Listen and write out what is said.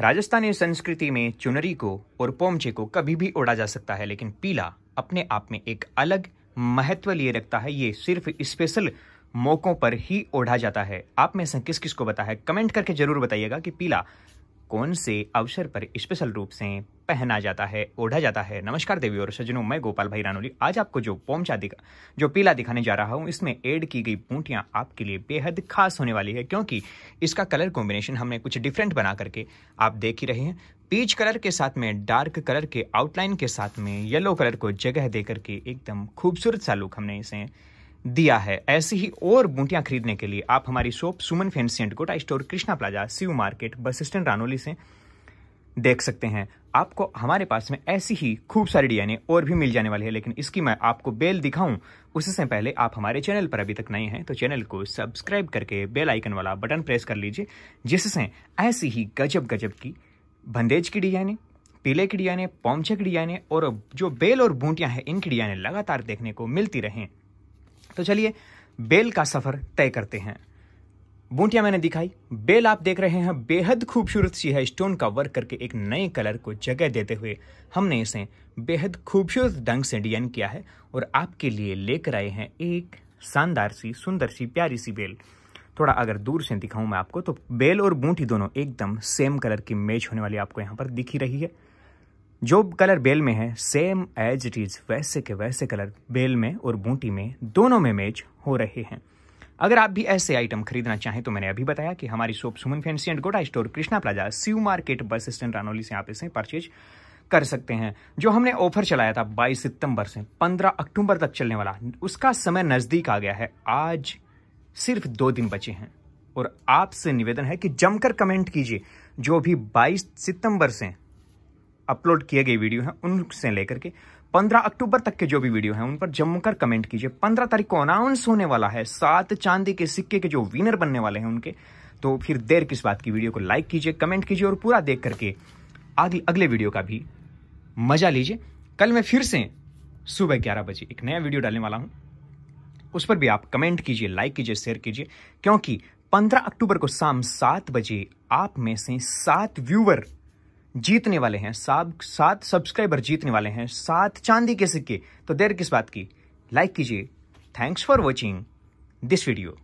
राजस्थानी संस्कृति में चुनरी को और पोमचे को कभी भी ओढ़ा जा सकता है लेकिन पीला अपने आप में एक अलग महत्व लिए रखता है ये सिर्फ स्पेशल मौक़ों पर ही ओढ़ा जाता है आप में से किस किस को बताया कमेंट करके जरूर बताइएगा कि पीला कौन से अवसर पर स्पेशल रूप से पहना जाता है ओढ़ा जाता है नमस्कार देवी और सज्जनों मैं गोपाल भाई रानोली आज आपको जो पोमचा दिखा जो पीला दिखाने जा रहा हूँ इसमें ऐड की गई बूटियाँ आपके लिए बेहद खास होने वाली है क्योंकि इसका कलर कॉम्बिनेशन हमने कुछ डिफरेंट बना करके आप देख ही रहे हैं पीच कलर के साथ में डार्क कलर के आउटलाइन के साथ में येलो कलर को जगह दे करके एकदम खूबसूरत सा लुक हमने इसे दिया है ऐसी ही और बूटियां खरीदने के लिए आप हमारी shop Suman fancy and Kota store Krishna plaza C U market bus stand Ranoli से देख सकते हैं आपको हमारे पास में ऐसी ही खूब सारी डिजाइने और भी मिल जाने वाली है लेकिन इसकी मैं आपको बेल दिखाऊं उससे पहले आप हमारे चैनल पर अभी तक नए हैं तो चैनल को सब्सक्राइब करके बेल आइकन वाला बटन प्रेस कर लीजिए जिससे ऐसी ही गजब गजब की बंदेज की डिजाइने पीले की डिजाइने पौमचे की डिजाइने और जो बेल और बूटियां हैं इनकी डिजाइने लगातार देखने को मिलती रहें तो चलिए बेल का सफ़र तय करते हैं बूटियाँ मैंने दिखाई बेल आप देख रहे हैं बेहद खूबसूरत सी है स्टोन का वर्क करके एक नए कलर को जगह देते हुए हमने इसे बेहद खूबसूरत ढंग से डिजाइन किया है और आपके लिए लेकर आए हैं एक शानदार सी सुंदर सी प्यारी सी बेल थोड़ा अगर दूर से दिखाऊं मैं आपको तो बेल और बूंटी दोनों एकदम सेम कलर की मैच होने वाली आपको यहाँ पर दिखी रही है जो कलर बेल में है सेम एज इट इज़ वैसे के वैसे कलर बेल में और बूटी में दोनों में मैच हो रहे हैं अगर आप भी ऐसे आइटम खरीदना चाहें तो मैंने अभी बताया कि हमारी shop Suman fancy and gota store Krishna plaza सीव मार्केट बस स्टैंड रानोली से आप इसे परचेज कर सकते हैं जो हमने ऑफर चलाया था 22 सितंबर से 15 अक्टूबर तक चलने वाला उसका समय नज़दीक आ गया है आज सिर्फ दो दिन बचे हैं और आपसे निवेदन है कि जमकर कमेंट कीजिए जो भी 22 सितंबर से अपलोड किए गए वीडियो हैं उनसे लेकर के 15 अक्टूबर तक के जो भी वीडियो हैं उन पर जमकर कमेंट कीजिए 15 तारीख को अनाउंस होने वाला है सात चांदी के सिक्के के जो विनर बनने वाले हैं उनके तो फिर देर किस बात की वीडियो को लाइक कीजिए कमेंट कीजिए और पूरा देख करके आगे अगले वीडियो का भी मजा लीजिए कल मैं फिर से सुबह ग्यारह बजे एक नया वीडियो डालने वाला हूँ उस पर भी आप कमेंट कीजिए लाइक कीजिए शेयर कीजिए क्योंकि 15 अक्टूबर को शाम सात बजे आप में से सात व्यूवर जीतने वाले हैं सात सात सब्सक्राइबर जीतने वाले हैं सात चांदी के सिक्के तो देर किस बात की लाइक कीजिए thanks for watching this video